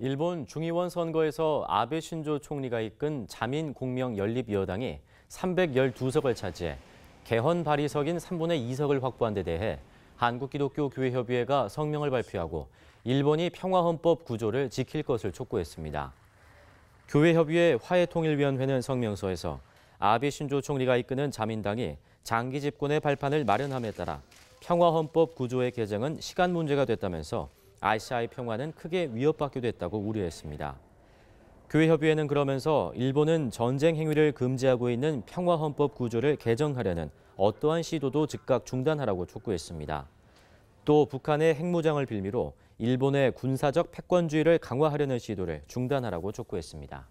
일본 중의원 선거에서 아베 신조 총리가 이끈 자민 공명 연립 여당이 312석을 차지해 개헌 발의석인 3분의 2석을 확보한 데 대해 한국기독교교회협의회가 성명을 발표하고 일본이 평화헌법 구조를 지킬 것을 촉구했습니다. 교회협의회 화해통일위원회는 성명서에서 아베 신조 총리가 이끄는 자민당이 장기 집권의 발판을 마련함에 따라 평화헌법 구조의 개정은 시간 문제가 됐다면서 아시아의 평화는 크게 위협받기도 했다고 우려했습니다. 교회협의회는 그러면서 일본은 전쟁 행위를 금지하고 있는 평화헌법 구조를 개정하려는 어떠한 시도도 즉각 중단하라고 촉구했습니다. 또 북한의 핵무장을 빌미로 일본의 군사적 패권주의를 강화하려는 시도를 중단하라고 촉구했습니다.